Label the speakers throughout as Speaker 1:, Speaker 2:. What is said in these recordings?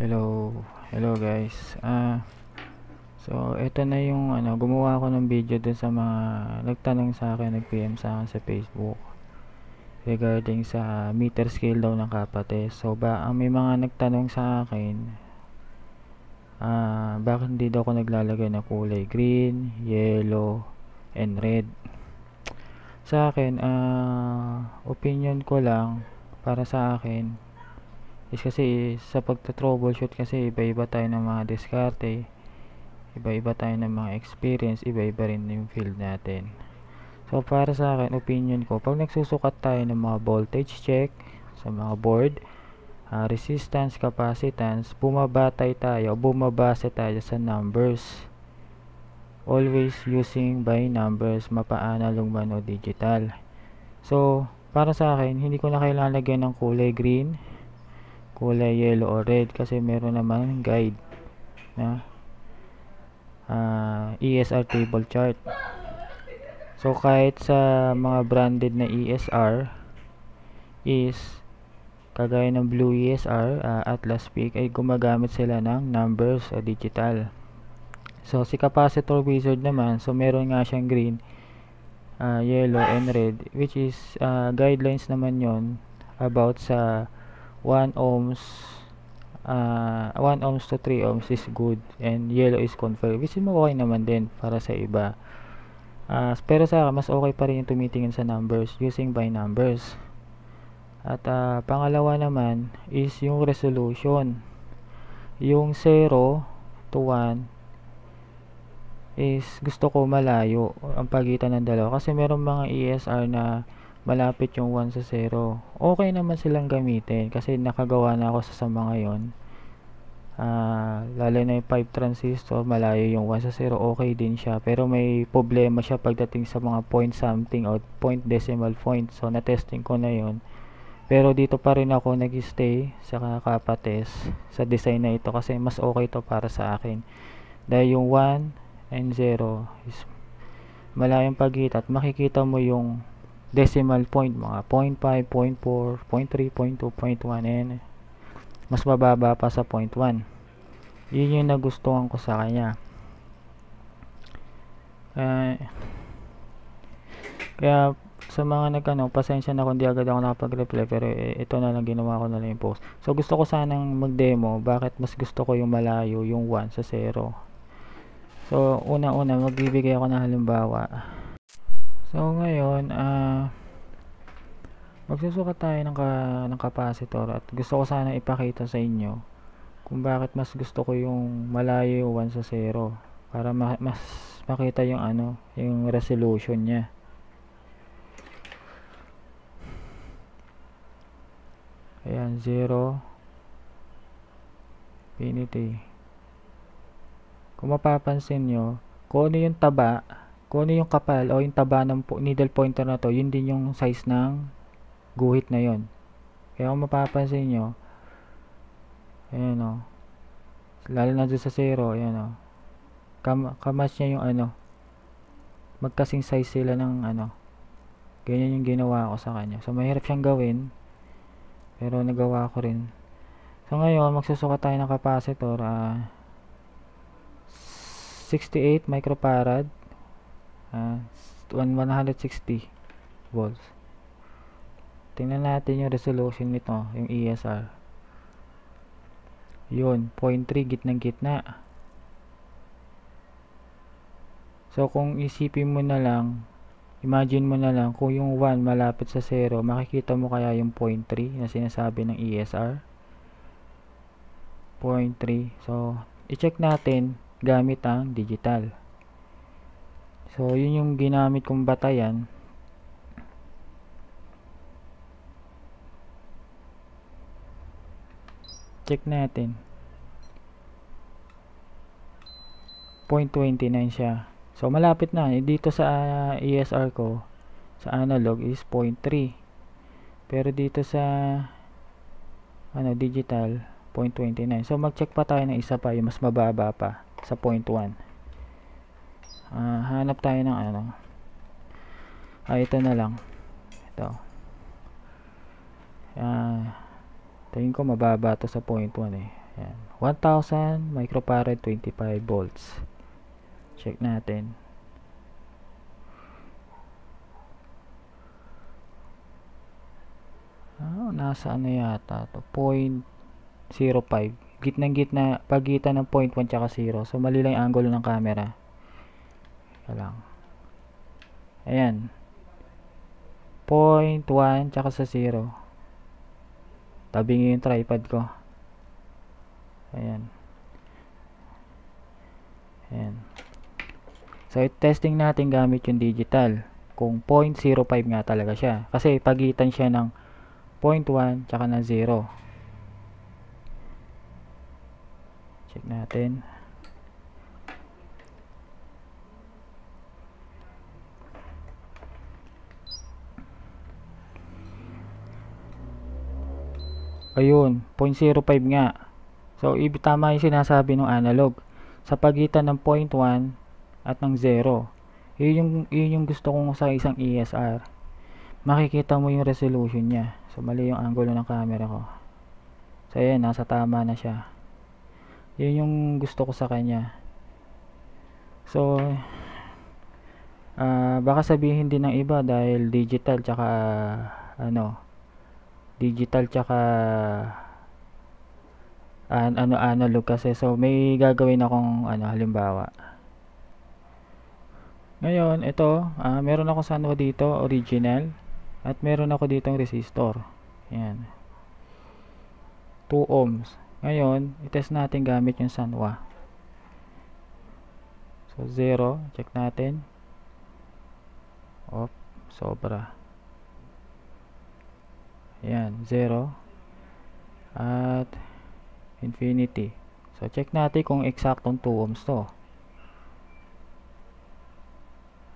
Speaker 1: Hello, hello guys. Ah uh, So ito na yung ano, gumawa ako ng video dun sa mga nagtanong sa akin, nag-PM sa akin sa Facebook regarding sa meter scale daw ng kapates. So ba ang may mga nagtanong sa akin ah uh, bakit hindi daw ako naglalagay ng kulay green, yellow, and red. Sa akin, ah uh, opinion ko lang para sa akin is kasi sa pagta-troubleshoot kasi iba-iba tayo ng mga diskarte iba-iba tayo ng mga experience iba-iba rin yung field natin so para sa akin opinion ko pag nagsusukat tayo ng mga voltage check sa mga board uh, resistance, capacitance bumabatay tayo, bumabase tayo sa numbers always using by numbers mapa-analog man o digital so para sa akin hindi ko na kailangan lagyan ng kulay green kulay yellow or red kasi meron naman guide na uh, ah, ESR table chart so kahit sa mga branded na ESR is kagaya ng blue ESR uh, ah, Atlas Peak ay gumagamit sila ng numbers o ah, digital so si capacitor wizard naman so meron nga siyang green uh, yellow and red which is uh, guidelines naman yon about sa 1 ohms uh, ah, 1 ohms to 3 ohms is good and yellow is confirmed which is okay naman din para sa iba uh, pero sa mas okay pa rin yung tumitingin sa numbers using by numbers at uh, pangalawa naman is yung resolution yung 0 to 1 is gusto ko malayo ang pagitan ng dalawa kasi meron mga ESR na malapit yung 1 sa 0. Okay naman silang gamitin kasi nakagawa na ako sa sama ngayon. Uh, lalo na yung 5 transistor, malayo yung 1 sa 0, okay din siya. Pero may problema siya pagdating sa mga point something or point decimal point. So, na-testing ko na yon Pero dito pa rin ako nag-stay sa kakapatest sa design na ito kasi mas okay to para sa akin. Dahil yung 1 and 0 is malayong pagitan at makikita mo yung decimal point, mga 0.5, 0.4, 0.3, 0.2, 0.1, and mas mababa pa sa 0.1. Yun yung nagustuhan ko sa kanya. Uh, kaya sa mga nagkano, pasensya na kung di agad ako nakapag-reply pero ito na lang ginawa ko na lang yung post. So gusto ko sanang mag-demo, bakit mas gusto ko yung malayo, yung 1 sa 0. So una-una magbibigay ako ng halimbawa so ngayon ah uh, magsusukat tayo ng, ka, ng capacitor at gusto ko sana ipakita sa inyo kung bakit mas gusto ko yung malayo 1 sa 0 para ma mas makita yung ano yung resolution niya ayan 0 infinity kung mapapansin nyo kung ano yung taba kung ano yung kapal o yung taba ng needle pointer na to, yun din yung size ng guhit na yon. Kaya kung mapapansin nyo, ayan o, lalo na doon sa zero, ayan o, kam kamatch niya yung ano, magkasing size sila ng ano, ganyan yung ginawa ko sa kanya. So, mahirap siyang gawin, pero nagawa ko rin. So, ngayon, magsusukat tayo ng capacitor, ah, 68 microfarad, uh, 160 volts tingnan natin yung resolution nito yung ESR yun 0.3 gitnang gitna so kung isipin mo na lang imagine mo na lang kung yung 1 malapit sa 0 makikita mo kaya yung 0.3 na sinasabi ng ESR 0.3 so i-check natin gamit ang digital So, yun yung ginamit kong batayan. Check natin. 0.29 siya. So, malapit na. Eh, dito sa ah, ESR ko, sa analog is 0.3. Pero dito sa ano, digital, 0.29. So, mag-check pa tayo ng isa pa, yung mas mababa pa, sa 0.1 uh, hanap tayo ng ano ah ito na lang ito ah tingin ko mababa to sa 0.1 eh Ayan. 1000 microfarad 25 volts check natin oh, nasa ano yata to 0.05 gitnang gitna pagitan ng 0.1 tsaka 0 so mali lang yung angle ng camera ito lang. Ayan. 0.1 tsaka sa 0. Tabing yung tripod ko. Ayan. Ayan. So, testing natin gamit yung digital. Kung 0.05 nga talaga siya. Kasi pagitan siya ng 0.1 tsaka ng 0. Check natin. Ayun, 0.05 nga. So, tama yung sinasabi ng analog. Sa pagitan ng 0.1 at ng 0. Yun yung, yun yung gusto kong sa isang ESR. Makikita mo yung resolution niya. So, mali yung angulo ng camera ko. So, ayan, nasa tama na siya. Yun yung gusto ko sa kanya. So, uh, baka sabihin din ng iba dahil digital tsaka uh, ano, digital tsaka an ano analog kasi so may gagawin akong ano halimbawa ngayon ito uh, meron ako sanwa ano dito original at meron ako ditong resistor yan 2 ohms ngayon itest natin gamit yung sanwa so 0 check natin op sobra Ayan, 0. At infinity. So, check natin kung eksaktong 2 ohms to.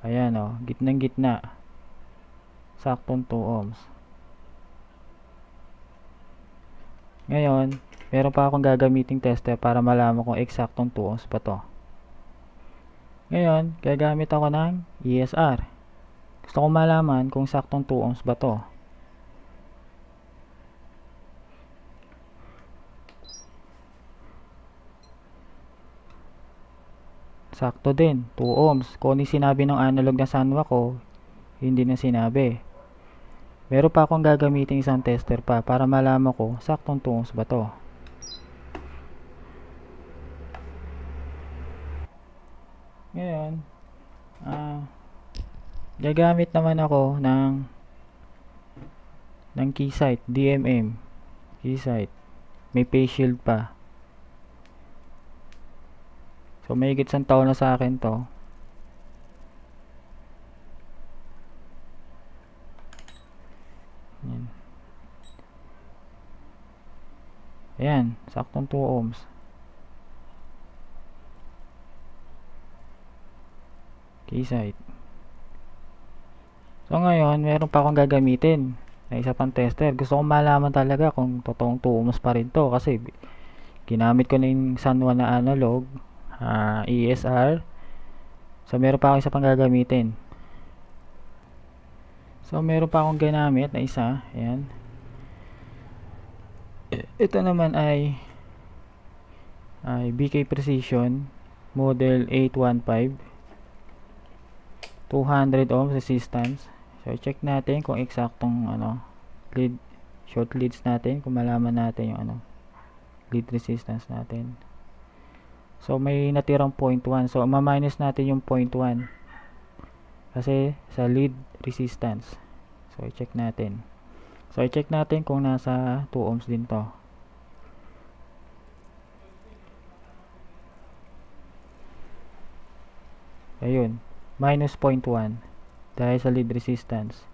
Speaker 1: Ayan o, oh, gitnang gitna. Saktong 2 ohms. Ngayon, meron pa akong gagamiting tester para malaman kung eksaktong 2 ohms pa to. Ngayon, gagamit ako ng ESR. Gusto kong malaman kung saktong 2 ohms ba to. Sakto din, 2 ohms. Kung ano sinabi ng analog na sanwa ko, oh, hindi na sinabi. Meron pa akong gagamitin isang tester pa para malaman ko saktong 2 ohms ba to. Ngayon, ah, gagamit naman ako ng ng keysight, DMM. Keysight. May face shield pa. So, may higit isang taon na sa akin to. Ayan. Ayan. Saktong 2 ohms. Keysite. So, ngayon, meron pa akong gagamitin na isa pang tester. Gusto kong malaman talaga kung totoong 2 ohms pa rin to kasi ginamit ko na yung San Juan na analog uh, ah, ESR so meron pa ako isa pang gagamitin so meron pa akong ginamit na isa ayan ito naman ay ay BK Precision model 815 200 ohms resistance so check natin kung eksaktong ano lead short leads natin kung malaman natin yung ano lead resistance natin So, may natirang 0.1. So, ma-minus natin yung 0.1. Kasi, sa lead resistance. So, i-check natin. So, i-check natin kung nasa 2 ohms din to. Ayun. Minus 0.1. Dahil sa lead resistance.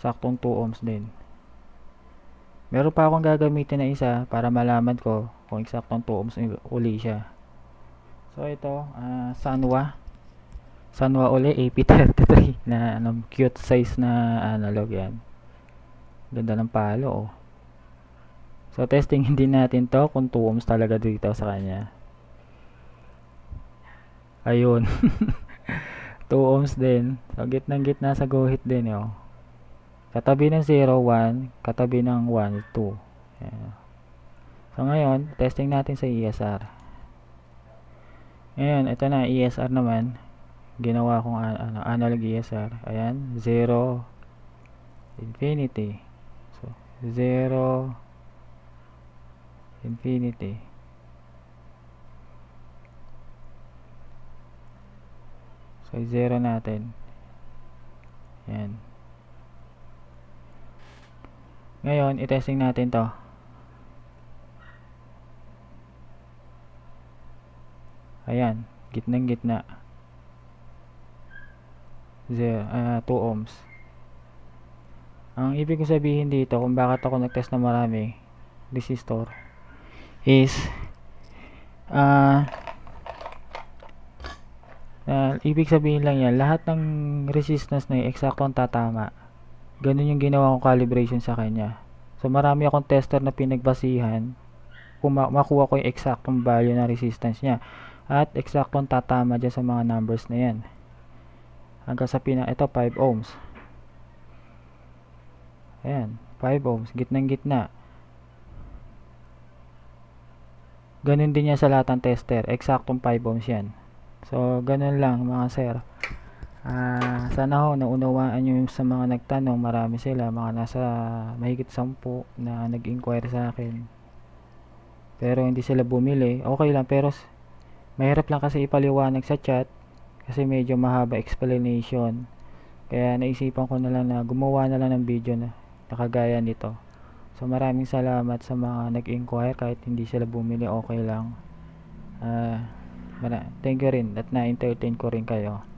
Speaker 1: Saktong 2 ohms din. Meron pa akong gagamitin na isa para malaman ko kung eksaktong 2 ohms uli siya. So ito, uh, Sanwa. Sanwa uli AP33 na ano, cute size na analog yan. Ganda ng palo oh. So testing hindi natin to kung 2 ohms talaga dito sa kanya. Ayun. 2 ohms din. So gitnang gitna sa guhit din oh. Katabi ng 0, 1. Katabi ng 1, 2. Ayan. So ngayon, testing natin sa ESR. Ayan, ito na, ESR naman. Ginawa kong ano, analog ESR. Ayan, 0, infinity. So, 0, infinity. So, 0 natin. Ayan. Ngayon, itesting natin to. ayan gitnang gitna Zero, ah, uh, 2 ohms ang ibig ko sabihin dito kung bakit ako nagtest na marami resistor is uh, uh, ibig sabihin lang yan lahat ng resistance na eksakto ang tatama ganun yung ginawa kong calibration sa kanya so marami akong tester na pinagbasihan kung makuha ko yung exactong value ng resistance niya at eksaktong tatama dyan sa mga numbers na yan. Hanggang sa pinang ito, 5 ohms. Ayan, 5 ohms. Gitnang gitna. Ganun din yan sa lahat ng tester. Eksaktong 5 ohms yan. So, ganun lang mga sir. Uh, sana ho naunawaan nyo yung sa mga nagtanong marami sila mga nasa mahigit 10 na nag-inquire sa akin pero hindi sila bumili okay lang pero Mahirap lang kasi ipaliwanag sa chat kasi medyo mahaba explanation. Kaya naisipan ko na lang na gumawa na lang ng video na nakagaya nito. So maraming salamat sa mga nag-inquire kahit hindi sila bumili okay lang. Uh, thank you rin at na-entertain ko rin kayo.